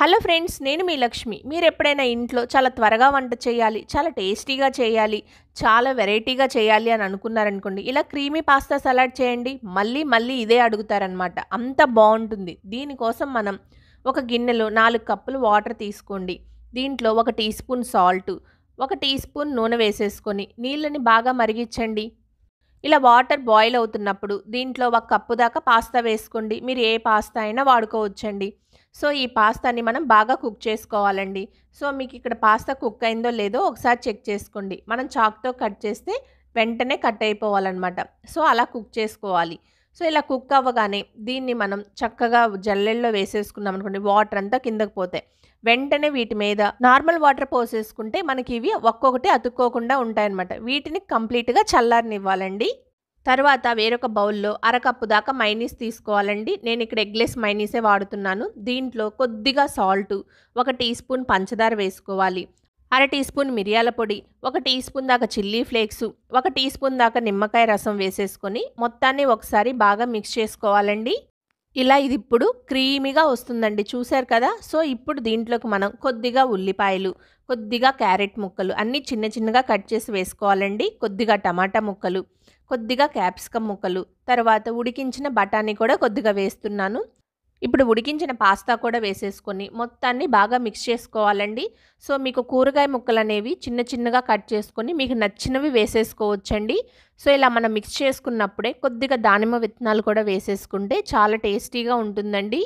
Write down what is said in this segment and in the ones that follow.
hello friends నేను మీ లక్ష్మి మీరు ఎప్పుడైనా ఇంట్లో చాలా త్వరగా వంట చేయాలి చాలా టేస్టీగా చేయాలి చాలా వెరైటీగా చేయాలి అని అనుకున్నారనుకోండి ఇలా క్రీమీ పాస్తా సలాడ్ చేయండి మళ్ళీ మళ్ళీ ఇదే అడుగుతారనమాట అంత బాగుంటుంది దీనికోసం మనం ఒక గిన్నెలో నాలుగు కప్పులు వాటర్ తీసుకోండి దీంట్లో ఒక టీ స్పూన్ సాల్ట్ ఒక టీ స్పూన్ నూనె వేసేసుకొని నీళ్ళని బాగా మరిగించండి ఇలా వాటర్ బాయిల్ అవుతున్నప్పుడు దీంట్లో ఒక కప్పు దాకా పాస్తా వేసుకోండి మీరు ఏ పాస్తా అయినా వాడుకోవచ్చండి సో ఈ పాస్తాని మనం బాగా కుక్ చేసుకోవాలండి సో మీకు ఇక్కడ పాస్తా కుక్ అయిందో లేదో ఒకసారి చెక్ చేసుకోండి మనం చాక్తో కట్ చేస్తే వెంటనే కట్ అయిపోవాలన్నమాట సో అలా కుక్ చేసుకోవాలి సో ఇలా కుక్ అవ్వగానే దీన్ని మనం చక్కగా జల్లెల్లో వేసేసుకున్నాం అనుకోండి వాటర్ అంతా కిందకు పోతాయి వెంటనే వీటి మీద నార్మల్ వాటర్ పోసేసుకుంటే మనకి ఇవి ఒక్కొక్కటి అతుక్కోకుండా ఉంటాయన్నమాట వీటిని కంప్లీట్గా చల్లారనివ్వాలండి తర్వాత వేరొక బౌల్లో అరకప్పు దాకా మైనీస్ తీసుకోవాలండి నేను ఇక్కడ ఎగ్లెస్ మైనీసే వాడుతున్నాను దీంట్లో కొద్దిగా సాల్ట్ ఒక టీ స్పూన్ పంచదార వేసుకోవాలి అర టీ స్పూన్ మిరియాల పొడి ఒక టీ స్పూన్ దాకా చిల్లీ ఫ్లేక్స్ ఒక టీ స్పూన్ దాకా నిమ్మకాయ రసం వేసేసుకొని మొత్తాన్ని ఒకసారి బాగా మిక్స్ చేసుకోవాలండి ఇలా ఇది ఇప్పుడు క్రీమీగా వస్తుందండి చూశారు కదా సో ఇప్పుడు దీంట్లోకి మనం కొద్దిగా ఉల్లిపాయలు కొద్దిగా క్యారెట్ ముక్కలు అన్నీ చిన్న చిన్నగా కట్ చేసి వేసుకోవాలండి కొద్దిగా టమాటా ముక్కలు కొద్దిగా క్యాప్సికమ్ ముక్కలు తర్వాత ఉడికించిన బఠానీ కూడా కొద్దిగా వేస్తున్నాను ఇప్పుడు ఉడికించిన పాస్తా కూడా వేసేసుకొని మొత్తాన్ని బాగా మిక్స్ చేసుకోవాలండి సో మీకు కూరగాయ ముక్కలు అనేవి చిన్న చిన్నగా కట్ చేసుకొని మీకు నచ్చినవి వేసేసుకోవచ్చండి సో ఇలా మనం మిక్స్ చేసుకున్నప్పుడే కొద్దిగా దానిమ్మ విత్తనాలు కూడా వేసేసుకుంటే చాలా టేస్టీగా ఉంటుందండి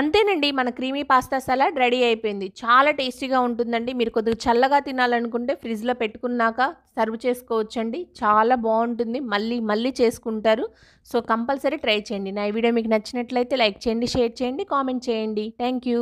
అంతేనండి మన క్రీమీ పాస్తా సలాడ్ రెడీ అయిపోయింది చాలా టేస్టీగా ఉంటుందండి మీరు కొద్దిగా చల్లగా తినాలనుకుంటే ఫ్రిడ్జ్లో పెట్టుకున్నాక సర్వ్ చేసుకోవచ్చండి చాలా బాగుంటుంది మళ్ళీ మళ్ళీ చేసుకుంటారు సో కంపల్సరీ ట్రై చేయండి నా ఈ వీడియో మీకు నచ్చినట్లయితే లైక్ చేయండి షేర్ చేయండి కామెంట్ చేయండి థ్యాంక్ యూ